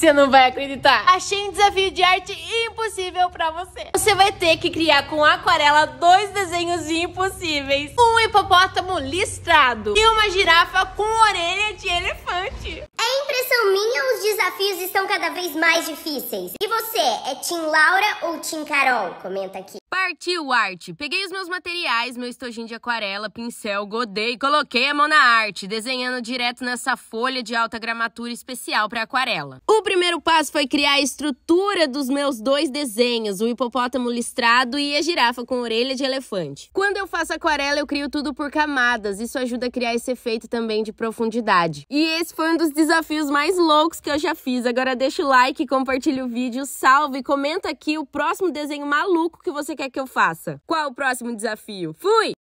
Você não vai acreditar. Achei um desafio de arte impossível para você. Você vai ter que criar com aquarela dois desenhos impossíveis. Um hipopótamo listrado e uma girafa com orelha de elefante. É impressão minha os desafios estão cada vez mais difíceis. E você, é Tim Laura ou Tim Carol? Comenta aqui. Partiu arte! Peguei os meus materiais, meu estojinho de aquarela, pincel, godei, coloquei a mão na arte, desenhando direto nessa folha de alta gramatura especial para aquarela. O primeiro passo foi criar a estrutura dos meus dois desenhos, o hipopótamo listrado e a girafa com orelha de elefante. Quando eu faço aquarela, eu crio tudo por camadas, isso ajuda a criar esse efeito também de profundidade. E esse foi um dos desafios mais loucos que eu já fiz. Agora deixa o like, compartilha o vídeo, salve, comenta aqui o próximo desenho maluco que você quer é que eu faça? Qual o próximo desafio? Fui!